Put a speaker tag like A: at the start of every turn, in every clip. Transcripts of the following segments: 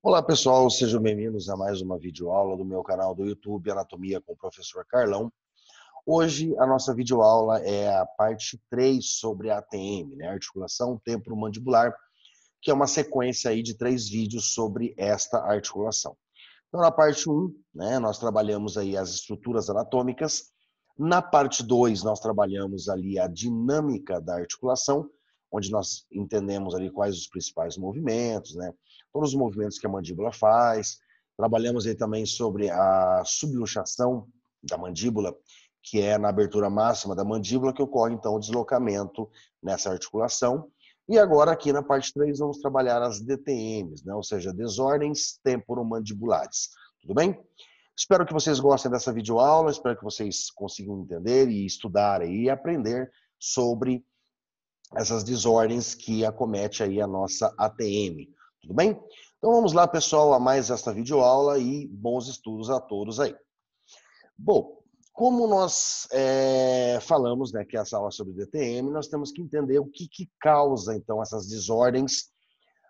A: Olá pessoal, sejam bem-vindos a mais uma videoaula do meu canal do YouTube Anatomia com o professor Carlão. Hoje a nossa videoaula é a parte 3 sobre a ATM, né? articulação temporomandibular, que é uma sequência aí de três vídeos sobre esta articulação. Então na parte 1, né, nós trabalhamos aí as estruturas anatômicas. Na parte 2, nós trabalhamos ali a dinâmica da articulação onde nós entendemos ali quais os principais movimentos, né? Todos os movimentos que a mandíbula faz. Trabalhamos aí também sobre a subluxação da mandíbula, que é na abertura máxima da mandíbula que ocorre então o deslocamento nessa articulação. E agora aqui na parte 3 vamos trabalhar as DTMs, né? Ou seja, desordens temporomandibulares. Tudo bem? Espero que vocês gostem dessa videoaula, espero que vocês consigam entender e estudar e aprender sobre essas desordens que acomete aí a nossa ATM. Tudo bem? Então vamos lá, pessoal, a mais esta videoaula e bons estudos a todos aí. Bom, como nós é, falamos né, que essa aula é sobre DTM, nós temos que entender o que, que causa, então, essas desordens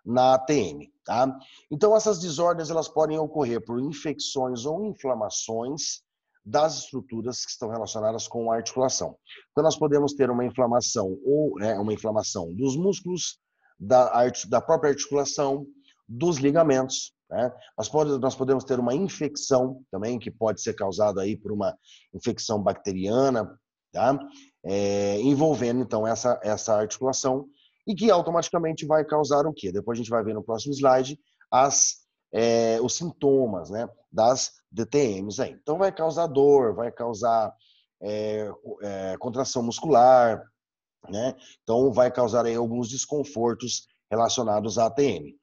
A: na ATM. Tá? Então, essas desordens elas podem ocorrer por infecções ou inflamações das estruturas que estão relacionadas com a articulação. Então, nós podemos ter uma inflamação ou é, uma inflamação dos músculos, da, da própria articulação, dos ligamentos. Né? Nós, pode, nós podemos ter uma infecção também, que pode ser causada aí por uma infecção bacteriana, tá? É, envolvendo então essa, essa articulação, e que automaticamente vai causar o quê? Depois a gente vai ver no próximo slide as é, os sintomas né, das DTMs. Aí. Então, vai causar dor, vai causar é, é, contração muscular, né? Então, vai causar aí, alguns desconfortos relacionados à ATM.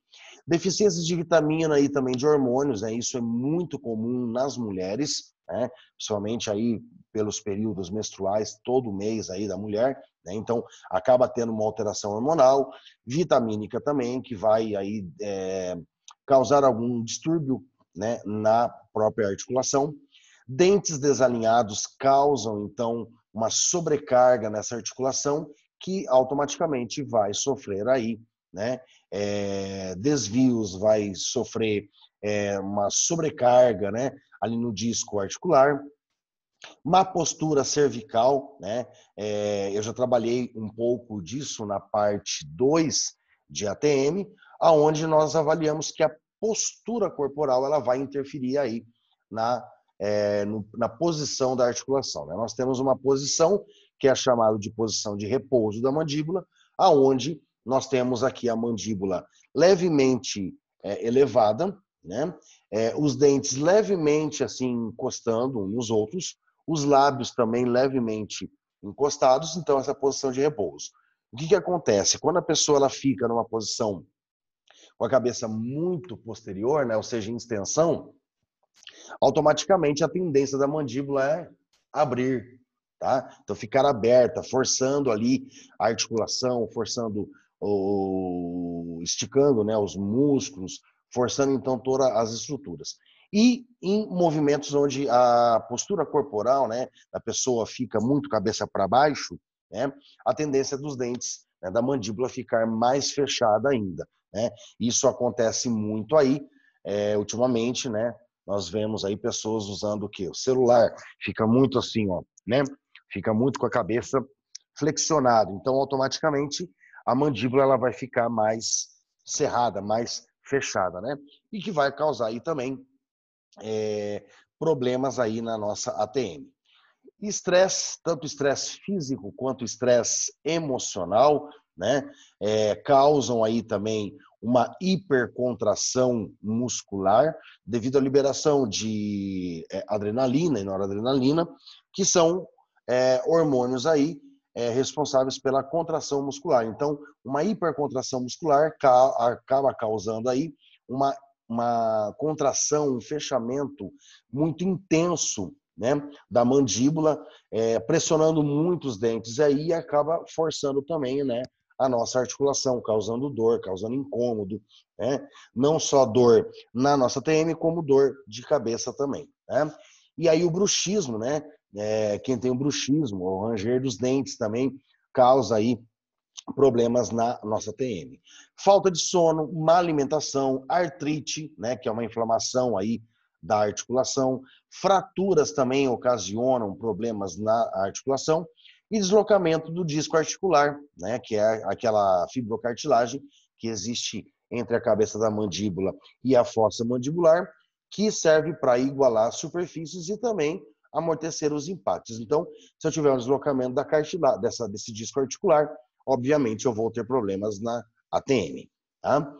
A: Deficiências de vitamina e também de hormônios, né? isso é muito comum nas mulheres, né? principalmente aí pelos períodos menstruais, todo mês aí da mulher, né? então acaba tendo uma alteração hormonal, vitamínica também, que vai aí é, causar algum distúrbio né, na própria articulação. Dentes desalinhados causam, então, uma sobrecarga nessa articulação que automaticamente vai sofrer aí né, é, desvios, vai sofrer é, uma sobrecarga né, ali no disco articular. Má postura cervical, né? É, eu já trabalhei um pouco disso na parte 2 de ATM, aonde nós avaliamos que a postura corporal ela vai interferir aí na, é, no, na posição da articulação. Né? Nós temos uma posição que é chamada de posição de repouso da mandíbula, aonde nós temos aqui a mandíbula levemente é, elevada, né? É, os dentes levemente assim encostando uns nos outros, os lábios também levemente encostados, então essa posição de repouso. O que, que acontece? Quando a pessoa ela fica numa posição com a cabeça muito posterior, né, ou seja, em extensão, automaticamente a tendência da mandíbula é abrir, tá? Então ficar aberta, forçando ali a articulação, forçando o esticando, né, os músculos, forçando então todas as estruturas. E em movimentos onde a postura corporal, né, da pessoa fica muito cabeça para baixo, né, a tendência dos dentes né, da mandíbula ficar mais fechada ainda. Né? Isso acontece muito aí, é, ultimamente, né? Nós vemos aí pessoas usando o quê? O celular fica muito assim, ó, né? Fica muito com a cabeça flexionada. Então, automaticamente, a mandíbula ela vai ficar mais cerrada, mais fechada, né? E que vai causar aí também é, problemas aí na nossa ATM. Estresse, tanto estresse físico quanto estresse emocional, né? É, causam aí também uma hipercontração muscular devido à liberação de é, adrenalina e noradrenalina, que são é, hormônios aí responsáveis pela contração muscular. Então, uma hipercontração muscular ca acaba causando aí uma, uma contração, um fechamento muito intenso né, da mandíbula, é, pressionando muito os dentes aí e acaba forçando também né, a nossa articulação, causando dor, causando incômodo, né? não só dor na nossa TM, como dor de cabeça também. Né? E aí o bruxismo, né? É, quem tem o bruxismo, o ranger dos dentes também causa aí problemas na nossa TM. Falta de sono, má alimentação, artrite, né, que é uma inflamação aí da articulação, fraturas também ocasionam problemas na articulação e deslocamento do disco articular, né, que é aquela fibrocartilagem que existe entre a cabeça da mandíbula e a fossa mandibular, que serve para igualar superfícies e também amortecer os impactos. Então, se eu tiver um deslocamento da cartilagem, dessa, desse disco articular, obviamente eu vou ter problemas na ATM. Tá?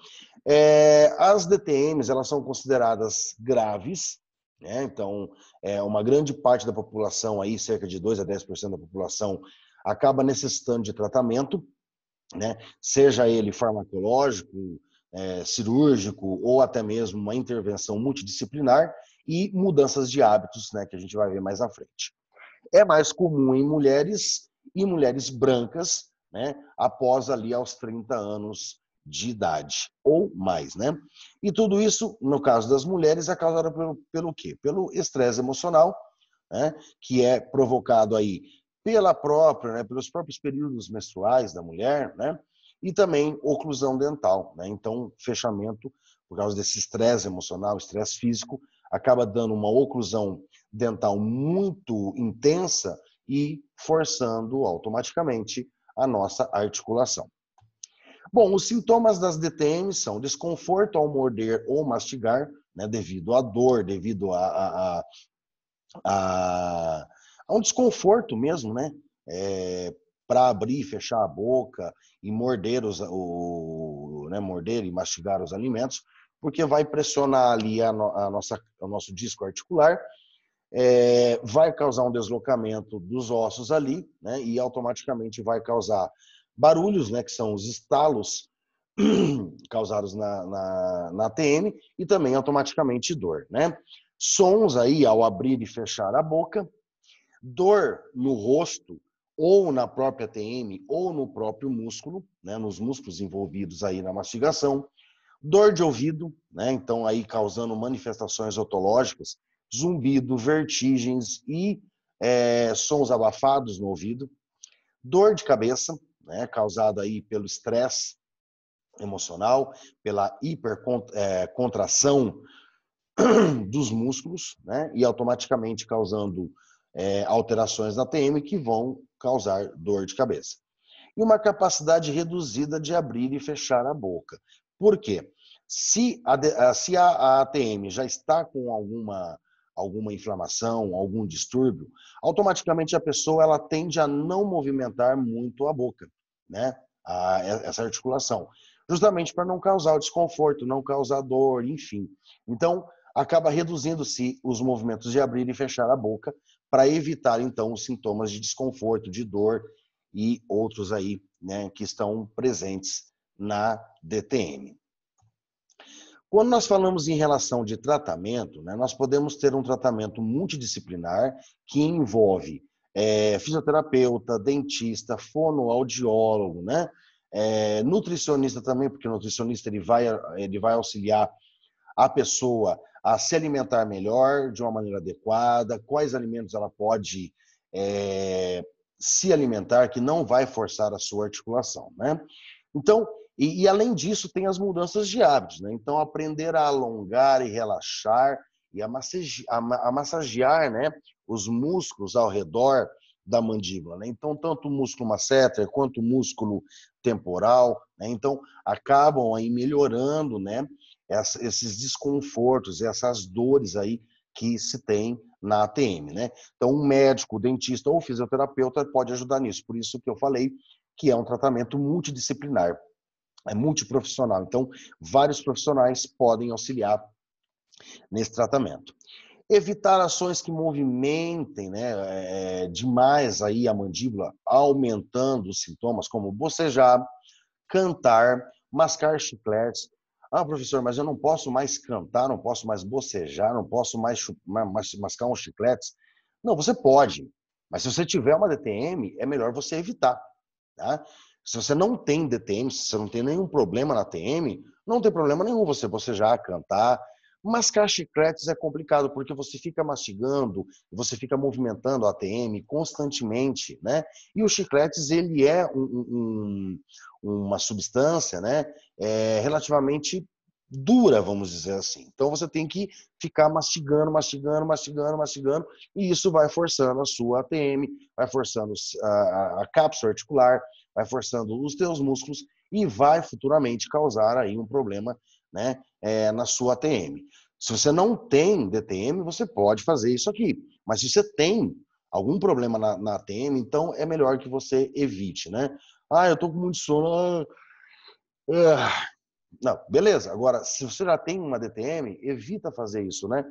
A: É, as DTMs elas são consideradas graves né? então, é, uma grande parte da população, aí, cerca de 2 a 10% da população, acaba necessitando de tratamento, né, seja ele farmacológico, é, cirúrgico ou até mesmo uma intervenção multidisciplinar e mudanças de hábitos, né, que a gente vai ver mais à frente. É mais comum em mulheres e mulheres brancas, né, após ali aos 30 anos de idade ou mais, né? E tudo isso, no caso das mulheres, é causado pelo, pelo quê? Pelo estresse emocional, né? que é provocado aí pela própria, né? pelos próprios períodos menstruais da mulher, né? E também oclusão dental, né? Então, fechamento por causa desse estresse emocional, estresse físico, acaba dando uma oclusão dental muito intensa e forçando automaticamente a nossa articulação. Bom, os sintomas das DTM são desconforto ao morder ou mastigar, né, devido à dor, devido a, a, a, a um desconforto mesmo, né? É, para abrir, e fechar a boca e morder os, o, né, morder e mastigar os alimentos, porque vai pressionar ali a, no, a nossa, o nosso disco articular, é, vai causar um deslocamento dos ossos ali, né, e automaticamente vai causar barulhos, né, que são os estalos causados na, na, na ATM e também automaticamente dor, né? Sons aí ao abrir e fechar a boca, dor no rosto ou na própria ATM ou no próprio músculo, né, nos músculos envolvidos aí na mastigação, dor de ouvido, né, então aí causando manifestações otológicas, zumbido, vertigens e é, sons abafados no ouvido, dor de cabeça, né, causada aí pelo estresse emocional, pela hipercontração é, dos músculos, né, e automaticamente causando é, alterações na TM que vão causar dor de cabeça. E uma capacidade reduzida de abrir e fechar a boca. Por quê? Se a, se a, a ATM já está com alguma alguma inflamação, algum distúrbio, automaticamente a pessoa ela tende a não movimentar muito a boca, né? A, essa articulação, justamente para não causar desconforto, não causar dor, enfim. Então, acaba reduzindo-se os movimentos de abrir e fechar a boca para evitar então os sintomas de desconforto, de dor e outros aí, né, que estão presentes na DTM. Quando nós falamos em relação de tratamento, né, nós podemos ter um tratamento multidisciplinar que envolve é, fisioterapeuta, dentista, fonoaudiólogo, né? É, nutricionista também, porque o nutricionista ele vai, ele vai auxiliar a pessoa a se alimentar melhor, de uma maneira adequada, quais alimentos ela pode é, se alimentar que não vai forçar a sua articulação, né? Então, e, e, além disso, tem as mudanças de hábitos, né? Então, aprender a alongar e relaxar e a, massage, a, a massagear né, os músculos ao redor da mandíbula. Né? Então, tanto o músculo masseter quanto o músculo temporal, né? então, acabam aí melhorando né, essa, esses desconfortos, essas dores aí que se tem na ATM. Né? Então, um médico, dentista ou fisioterapeuta pode ajudar nisso. Por isso que eu falei que é um tratamento multidisciplinar é multiprofissional. Então, vários profissionais podem auxiliar nesse tratamento. Evitar ações que movimentem né, é, demais aí a mandíbula, aumentando os sintomas como bocejar, cantar, mascar chicletes. Ah, professor, mas eu não posso mais cantar, não posso mais bocejar, não posso mais mascar uns chicletes. Não, você pode, mas se você tiver uma DTM, é melhor você evitar. Tá? Se você não tem DTM, se você não tem nenhum problema na TM, não tem problema nenhum você bocejar, cantar. Mascar chicletes é complicado porque você fica mastigando, você fica movimentando a ATM constantemente, né? E o chicletes ele é um, um, uma substância, né? É relativamente dura, vamos dizer assim. Então você tem que ficar mastigando, mastigando, mastigando, mastigando, e isso vai forçando a sua ATM, vai forçando a, a cápsula articular, vai forçando os teus músculos e vai futuramente causar aí um problema né, é, na sua ATM. Se você não tem DTM, você pode fazer isso aqui. Mas se você tem algum problema na, na ATM, então é melhor que você evite, né? Ah, eu tô com muito sono. ah não, beleza. Agora, se você já tem uma DTM, evita fazer isso, né?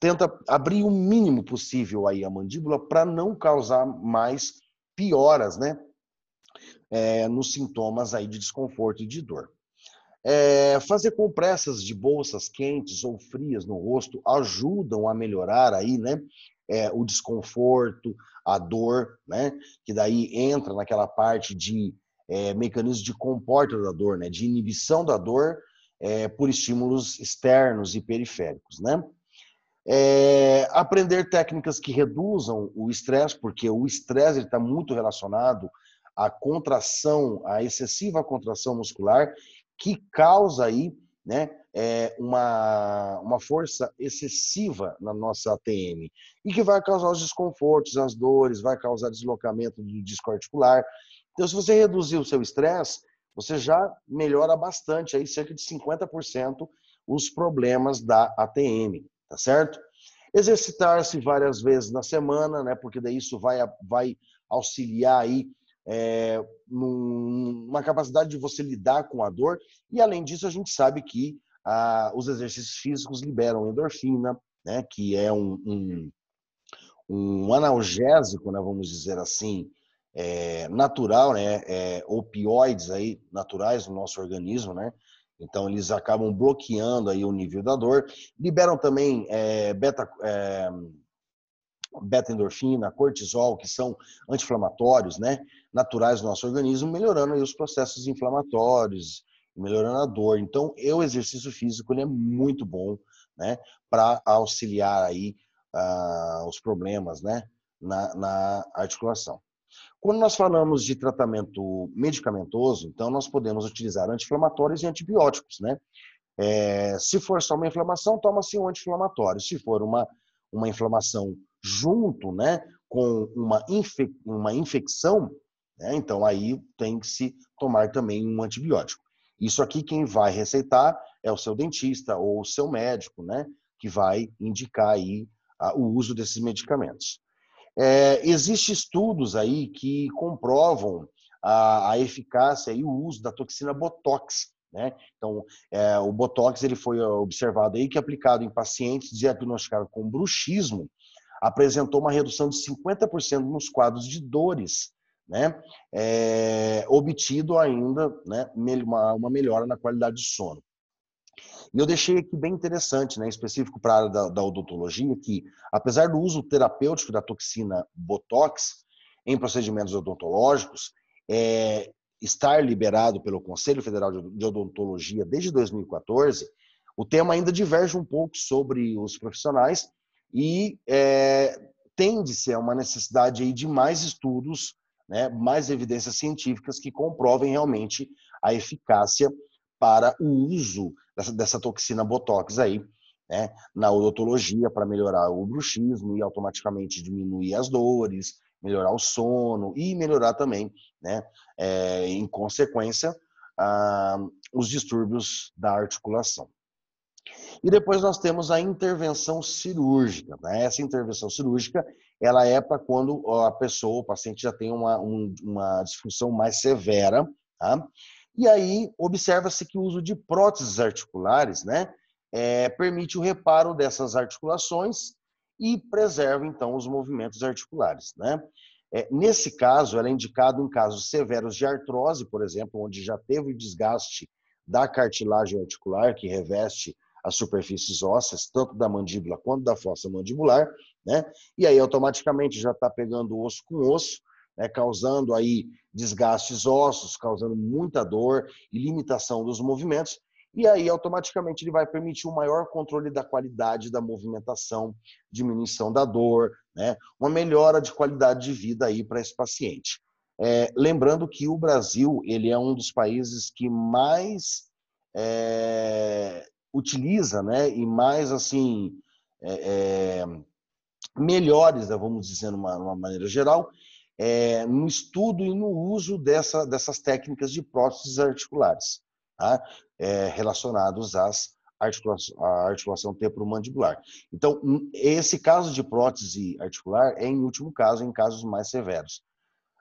A: Tenta abrir o mínimo possível aí a mandíbula para não causar mais pioras, né? É, nos sintomas aí de desconforto e de dor. É, fazer compressas de bolsas quentes ou frias no rosto ajudam a melhorar aí, né? É, o desconforto, a dor, né? Que daí entra naquela parte de é, mecanismos de comporta da dor, né, de inibição da dor é, por estímulos externos e periféricos. Né? É, aprender técnicas que reduzam o estresse, porque o estresse está muito relacionado à contração, à excessiva contração muscular, que causa aí né, é, uma, uma força excessiva na nossa ATM e que vai causar os desconfortos, as dores, vai causar deslocamento do disco articular, então, se você reduzir o seu estresse, você já melhora bastante, aí cerca de 50% os problemas da ATM, tá certo? Exercitar-se várias vezes na semana, né? Porque daí isso vai, vai auxiliar aí é, numa capacidade de você lidar com a dor. E além disso, a gente sabe que ah, os exercícios físicos liberam endorfina, né? Que é um, um, um analgésico, né? Vamos dizer assim, é, natural, né? É, opioides aí naturais no nosso organismo, né? Então eles acabam bloqueando aí o nível da dor, liberam também é, beta é, beta endorfina, cortisol, que são anti-inflamatórios, né? Naturais no nosso organismo, melhorando aí os processos inflamatórios, melhorando a dor. Então, o exercício físico ele é muito bom, né? Para auxiliar aí uh, os problemas, né? Na, na articulação. Quando nós falamos de tratamento medicamentoso, então nós podemos utilizar anti-inflamatórios e antibióticos, né? É, se for só uma inflamação, toma-se um anti-inflamatório. Se for uma, uma inflamação junto, né, com uma, uma infecção, né, então aí tem que se tomar também um antibiótico. Isso aqui quem vai receitar é o seu dentista ou o seu médico, né, que vai indicar aí a, o uso desses medicamentos. É, Existem estudos aí que comprovam a, a, eficácia e o uso da toxina Botox. Né? Então, é, o Botox ele foi observado aí que é aplicado em pacientes diagnosticados com bruxismo, apresentou uma redução de 50% nos quadros de dores, né? É, obtido ainda né, uma, uma melhora na qualidade de sono. E eu deixei aqui bem interessante, né, específico para a área da, da odontologia, que apesar do uso terapêutico da toxina Botox em procedimentos odontológicos, é, estar liberado pelo Conselho Federal de Odontologia desde 2014, o tema ainda diverge um pouco sobre os profissionais e é, tende-se a uma necessidade aí de mais estudos, né, mais evidências científicas que comprovem realmente a eficácia para o uso dessa, dessa toxina Botox aí, né? Na odontologia para melhorar o bruxismo e automaticamente diminuir as dores, melhorar o sono e melhorar também, né? É, em consequência, ah, os distúrbios da articulação. E depois nós temos a intervenção cirúrgica. Né? Essa intervenção cirúrgica ela é para quando a pessoa, o paciente já tem uma, um, uma disfunção mais severa, tá? E aí observa-se que o uso de próteses articulares, né, é, permite o reparo dessas articulações e preserva então os movimentos articulares, né? É, nesse caso, ela é indicada em casos severos de artrose, por exemplo, onde já teve o desgaste da cartilagem articular que reveste as superfícies ósseas, tanto da mandíbula quanto da fossa mandibular, né? E aí automaticamente já está pegando osso com osso, né, causando aí desgastes ósseos, causando muita dor e limitação dos movimentos. E aí, automaticamente, ele vai permitir um maior controle da qualidade da movimentação, diminuição da dor, né? uma melhora de qualidade de vida aí para esse paciente. É, lembrando que o Brasil ele é um dos países que mais é, utiliza, né, e mais assim é, é melhores, né, vamos dizer de uma, uma maneira geral, é, no estudo e no uso dessa, dessas técnicas de próteses articulares, tá? é, relacionados às articulação, à articulação temporomandibular. Então, esse caso de prótese articular é, em último caso, em casos mais severos.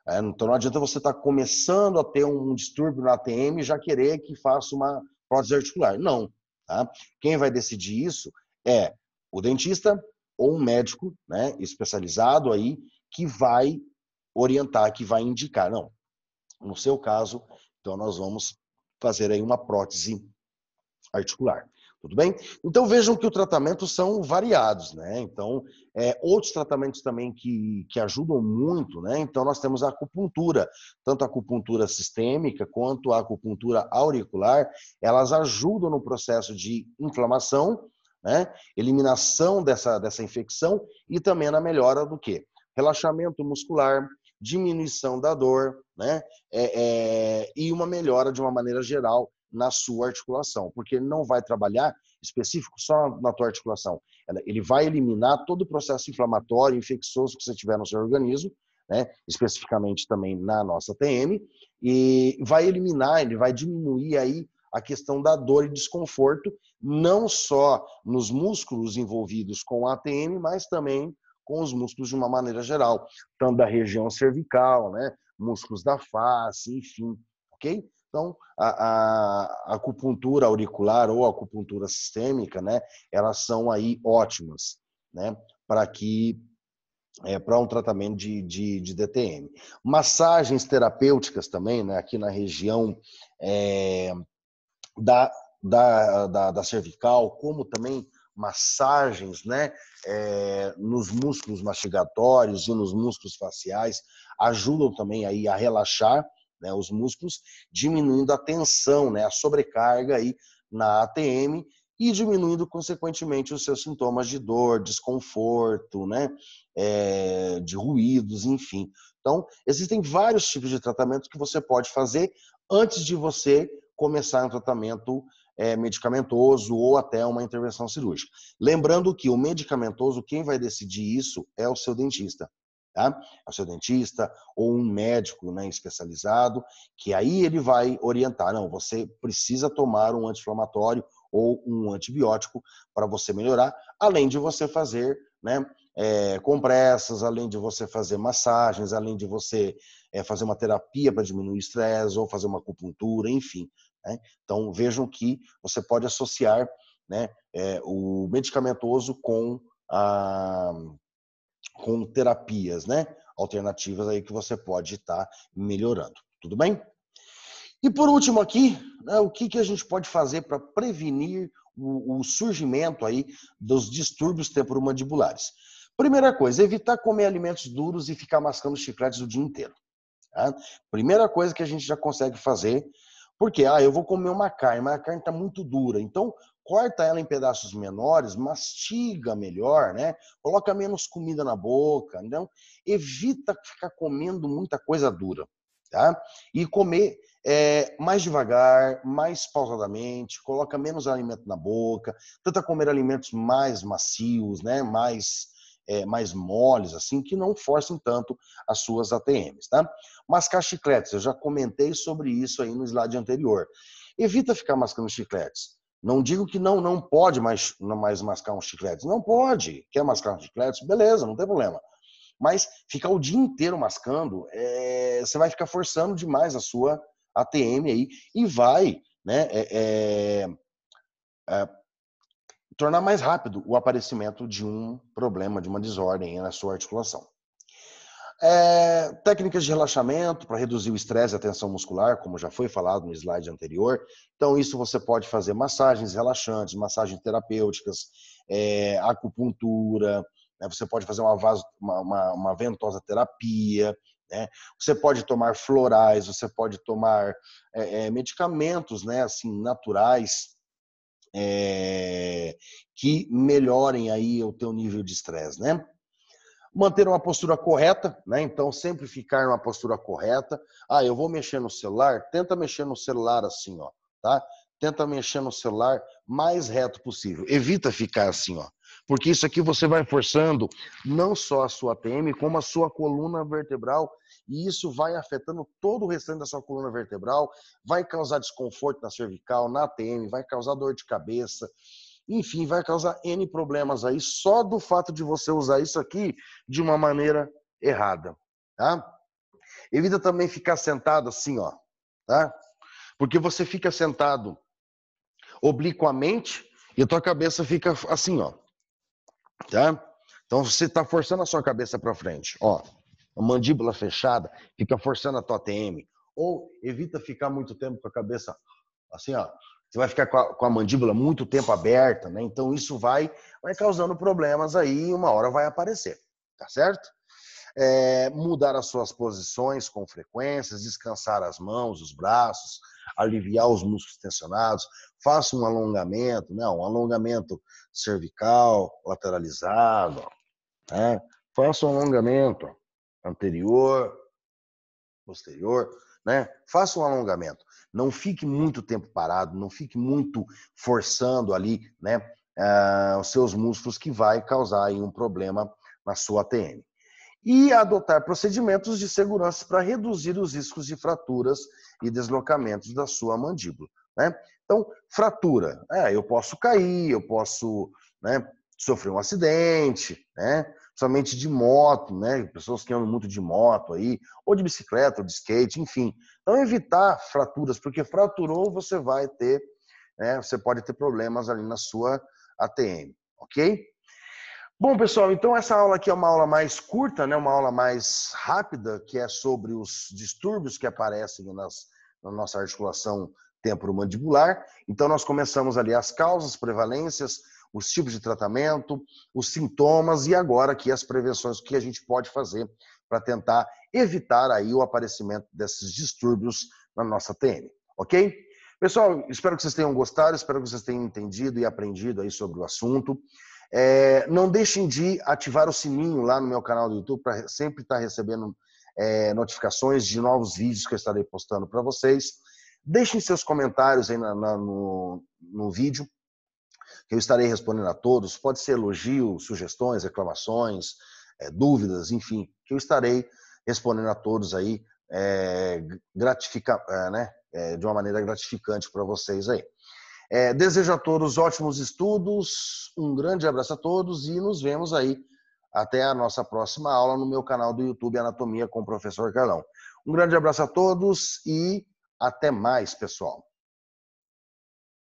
A: É, então, não adianta você estar tá começando a ter um distúrbio na ATM e já querer que faça uma prótese articular. Não. Tá? Quem vai decidir isso é o dentista ou um médico né, especializado aí que vai orientar, que vai indicar. Não, no seu caso, então nós vamos fazer aí uma prótese articular. Tudo bem? Então vejam que os tratamentos são variados, né? Então, é, outros tratamentos também que, que ajudam muito, né? Então nós temos a acupuntura, tanto a acupuntura sistêmica quanto a acupuntura auricular, elas ajudam no processo de inflamação, né? Eliminação dessa, dessa infecção e também na melhora do que? Relaxamento muscular, diminuição da dor, né? É, é, e uma melhora de uma maneira geral na sua articulação, porque ele não vai trabalhar específico só na tua articulação. Ele vai eliminar todo o processo inflamatório, infeccioso que você tiver no seu organismo, né? especificamente também na nossa TM, e vai eliminar, ele vai diminuir aí a questão da dor e desconforto, não só nos músculos envolvidos com a ATM, mas também com os músculos de uma maneira geral, tanto da região cervical, né? músculos da face, enfim, ok? Então, a, a, acupuntura auricular ou acupuntura sistêmica, né, elas são aí ótimas, né, para que é, para um tratamento de, de, de, DTM. Massagens terapêuticas também, né, aqui na região é, da, da, da, da cervical, como também massagens né, é, nos músculos mastigatórios e nos músculos faciais ajudam também aí a relaxar né, os músculos, diminuindo a tensão, né, a sobrecarga aí na ATM e diminuindo consequentemente os seus sintomas de dor, desconforto, né, é, de ruídos, enfim. Então, existem vários tipos de tratamento que você pode fazer antes de você começar um tratamento é, medicamentoso ou até uma intervenção cirúrgica. Lembrando que o medicamentoso, quem vai decidir isso é o seu dentista. Tá? É o seu dentista ou um médico né, especializado, que aí ele vai orientar. Não, você precisa tomar um anti-inflamatório ou um antibiótico para você melhorar, além de você fazer né, é, compressas, além de você fazer massagens, além de você é, fazer uma terapia para diminuir o estresse ou fazer uma acupuntura, enfim, né? Então vejam que você pode associar né, é, o medicamentoso com, a, ah, com terapias né, alternativas aí que você pode estar tá melhorando. Tudo bem? E por último aqui, né, o que, que a gente pode fazer para prevenir o, o, surgimento aí dos distúrbios temporomandibulares? Primeira coisa, evitar comer alimentos duros e ficar mascando chicletes o dia inteiro. Tá? Primeira coisa que a gente já consegue fazer porque, ah, eu vou comer uma carne, mas a carne está muito dura. Então, corta ela em pedaços menores, mastiga melhor, né? Coloca menos comida na boca. Então, evita ficar comendo muita coisa dura, tá? E comer é, mais devagar, mais pausadamente, coloca menos alimento na boca, tenta comer alimentos mais macios, né? Mais é, mais moles, assim, que não forcem tanto as suas ATMs, tá? Mascar chicletes, eu já comentei sobre isso aí no slide anterior. Evita ficar mascando chicletes. Não digo que não, não pode mais, não mais mascar um chiclete. Não pode. Quer mascar um chiclete? Beleza, não tem problema. Mas ficar o dia inteiro mascando, é, você vai ficar forçando demais a sua ATM aí e vai, né, é, é, é tornar mais rápido o aparecimento de um problema, de uma desordem na sua articulação. É, técnicas de relaxamento para reduzir o estresse e a tensão muscular, como já foi falado no slide anterior. Então, isso você pode fazer massagens relaxantes, massagens terapêuticas, é, acupuntura, né? você pode fazer uma, vaso, uma, uma, uma ventosa terapia, né? Você pode tomar florais, você pode tomar é, é medicamentos né, assim, naturais é, que melhorem aí o teu nível de estresse, né? Manter uma postura correta, né? Então sempre ficar numa postura correta. Ah, eu vou mexer no celular, tenta mexer no celular assim, ó, tá? Tenta mexer no celular mais reto possível. Evita ficar assim, ó, porque isso aqui você vai forçando não só a sua PM, como a sua coluna vertebral, e isso vai afetando todo o restante da sua coluna vertebral, vai causar desconforto na cervical, na TM vai causar dor de cabeça, enfim, vai causar N problemas aí só do fato de você usar isso aqui de uma maneira errada, tá? Evita também ficar sentado assim, ó, tá? Porque você fica sentado obliquamente e a tua cabeça fica assim, ó. Tá? Então você está forçando a sua cabeça para frente. Ó, a mandíbula fechada, fica forçando a tua TM. Ou evita ficar muito tempo com a cabeça assim, ó. Você vai ficar com a, com a mandíbula muito tempo aberta, né? Então isso vai, vai causando problemas aí e uma hora vai aparecer, tá certo? É, mudar as suas posições com frequências, descansar as mãos, os braços, aliviar os músculos tensionados, faça um alongamento, né? um alongamento cervical, lateralizado. Né? Faça um alongamento anterior, posterior, né? Faça um alongamento. Não fique muito tempo parado, não fique muito forçando ali, né? Ah, os seus músculos que vai causar aí um problema na sua ATM. E adotar procedimentos de segurança para reduzir os riscos de fraturas e deslocamentos da sua mandíbula. Né? Então, fratura. É, eu posso cair, eu posso né, sofrer um acidente, né? somente de moto, né? pessoas que andam muito de moto aí, ou de bicicleta, ou de skate, enfim. Então, evitar fraturas, porque fraturou, você vai ter, né? você pode ter problemas ali na sua ATM, ok? Bom, pessoal, então essa aula aqui é uma aula mais curta, né? uma aula mais rápida, que é sobre os distúrbios que aparecem nas, na nossa articulação temporomandibular. Então, nós começamos ali as causas, prevalências, os tipos de tratamento, os sintomas e agora aqui as prevenções que a gente pode fazer para tentar evitar aí o aparecimento desses distúrbios na nossa TM, ok? Pessoal, espero que vocês tenham gostado, espero que vocês tenham entendido e aprendido aí sobre o assunto. É, não deixem de ativar o sininho lá no meu canal do YouTube para sempre estar tá recebendo é, notificações de novos vídeos que eu estarei postando para vocês. Deixem seus comentários aí na, na, no, no vídeo, que eu estarei respondendo a todos. Pode ser elogio, sugestões, reclamações, é, dúvidas, enfim, que eu estarei respondendo a todos aí é, gratifica, é, né, é, de uma maneira gratificante para vocês aí. É, desejo a todos ótimos estudos, um grande abraço a todos e nos vemos aí até a nossa próxima aula no meu canal do YouTube Anatomia com o professor Carlão. Um grande abraço a todos e até mais, pessoal.